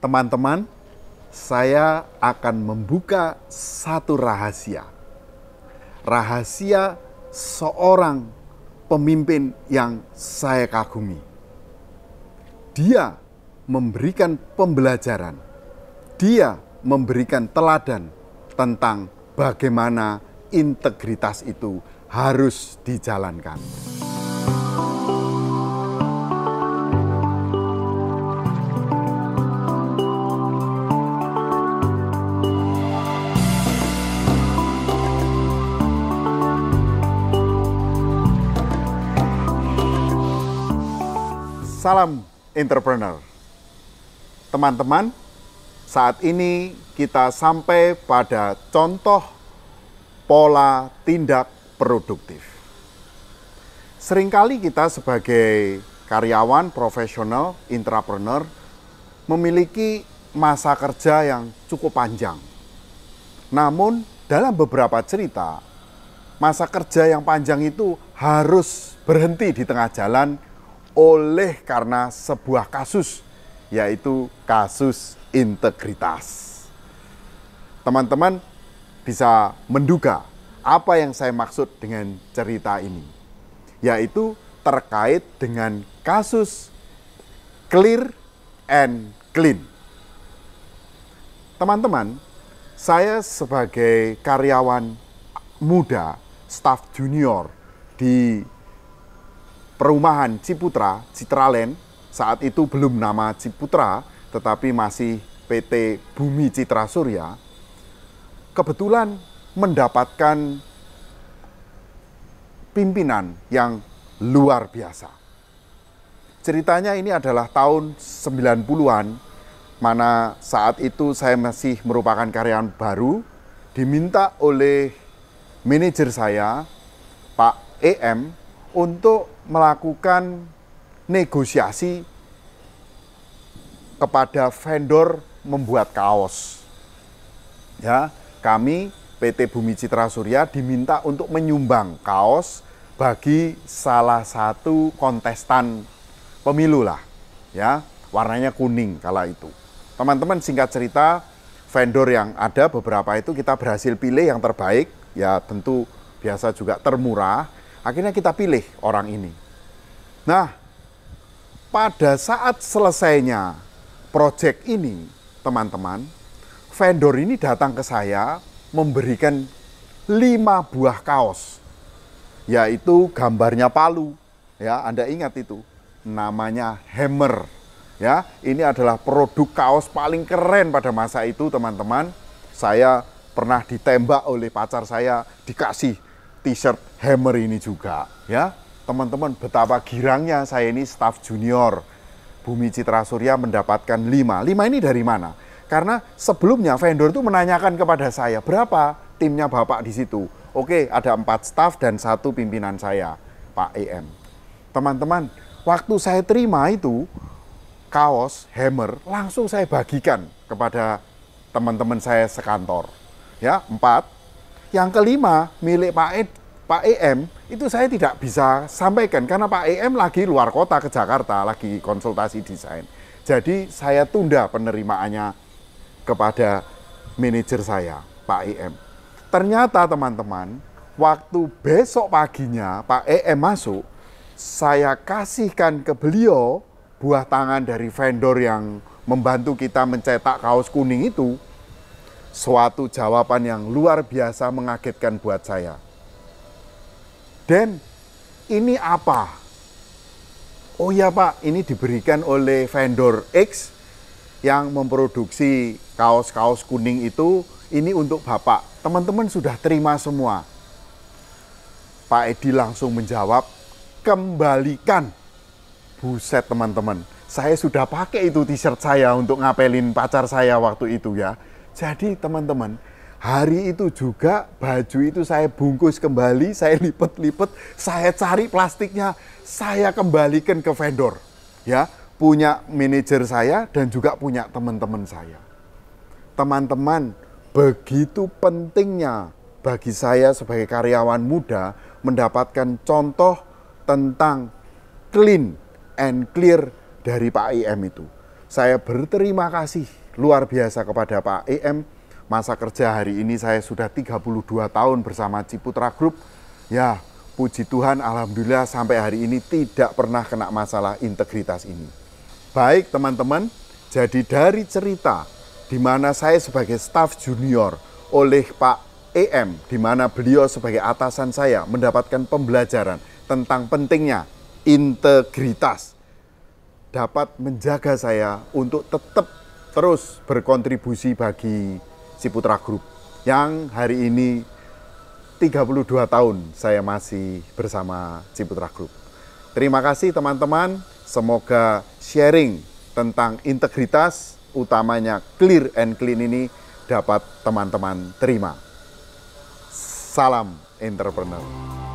Teman-teman, saya akan membuka satu rahasia. Rahasia seorang pemimpin yang saya kagumi. Dia memberikan pembelajaran. Dia memberikan teladan tentang bagaimana integritas itu harus dijalankan. Salam entrepreneur. Teman-teman, saat ini kita sampai pada contoh pola tindak produktif. Seringkali kita sebagai karyawan profesional, intrapreneur, memiliki masa kerja yang cukup panjang. Namun dalam beberapa cerita, masa kerja yang panjang itu harus berhenti di tengah jalan oleh karena sebuah kasus, yaitu kasus integritas. Teman-teman bisa menduga apa yang saya maksud dengan cerita ini, yaitu terkait dengan kasus clear and clean. Teman-teman, saya sebagai karyawan muda, staff junior di perumahan Ciputra, Citraland, saat itu belum nama Ciputra, tetapi masih PT Bumi Citra Surya, kebetulan mendapatkan pimpinan yang luar biasa. Ceritanya ini adalah tahun 90-an, mana saat itu saya masih merupakan karyawan baru, diminta oleh manajer saya, Pak EM, untuk melakukan negosiasi kepada vendor membuat kaos. Ya, kami PT Bumi Citra Surya diminta untuk menyumbang kaos bagi salah satu kontestan pemilu lah. Ya, warnanya kuning kala itu. Teman-teman singkat cerita, vendor yang ada beberapa itu kita berhasil pilih yang terbaik, ya tentu biasa juga termurah Akhirnya kita pilih orang ini. Nah, pada saat selesainya proyek ini, teman-teman, vendor ini datang ke saya memberikan lima buah kaos, yaitu gambarnya palu. Ya, Anda ingat itu. Namanya hammer. Ya, ini adalah produk kaos paling keren pada masa itu, teman-teman. Saya pernah ditembak oleh pacar saya, dikasih t-shirt Hammer ini juga ya. Teman-teman betapa girangnya saya ini staff junior. Bumi Citra Surya mendapatkan 5. 5 ini dari mana? Karena sebelumnya vendor itu menanyakan kepada saya, berapa timnya Bapak di situ? Oke, ada empat staff dan satu pimpinan saya, Pak EM. Teman-teman, waktu saya terima itu, kaos Hammer langsung saya bagikan kepada teman-teman saya sekantor. Ya, empat yang kelima, milik Pak Ed, Pak EM itu saya tidak bisa sampaikan karena Pak EM lagi luar kota ke Jakarta lagi konsultasi desain. Jadi saya tunda penerimaannya kepada manajer saya, Pak EM. Ternyata teman-teman, waktu besok paginya Pak EM masuk, saya kasihkan ke beliau buah tangan dari vendor yang membantu kita mencetak kaos kuning itu suatu jawaban yang luar biasa mengagetkan buat saya. Dan ini apa? Oh ya Pak, ini diberikan oleh vendor X yang memproduksi kaos-kaos kuning itu, ini untuk Bapak. Teman-teman sudah terima semua. Pak Edi langsung menjawab, kembalikan. Buset teman-teman, saya sudah pakai itu t-shirt saya untuk ngapelin pacar saya waktu itu ya. Jadi teman-teman, hari itu juga baju itu saya bungkus kembali, saya lipet-lipet, saya cari plastiknya, saya kembalikan ke vendor. Ya, punya manajer saya dan juga punya teman-teman saya. Teman-teman, begitu pentingnya bagi saya sebagai karyawan muda mendapatkan contoh tentang clean and clear dari Pak IM itu. Saya berterima kasih luar biasa kepada Pak EM. Masa kerja hari ini saya sudah 32 tahun bersama Ciputra Group. Ya, puji Tuhan alhamdulillah sampai hari ini tidak pernah kena masalah integritas ini. Baik teman-teman, jadi dari cerita di mana saya sebagai staff junior oleh Pak EM, di mana beliau sebagai atasan saya mendapatkan pembelajaran tentang pentingnya integritas dapat menjaga saya untuk tetap terus berkontribusi bagi Putra Group yang hari ini 32 tahun saya masih bersama Ciputra Group. Terima kasih teman-teman, semoga sharing tentang integritas utamanya clear and clean ini dapat teman-teman terima. Salam entrepreneur.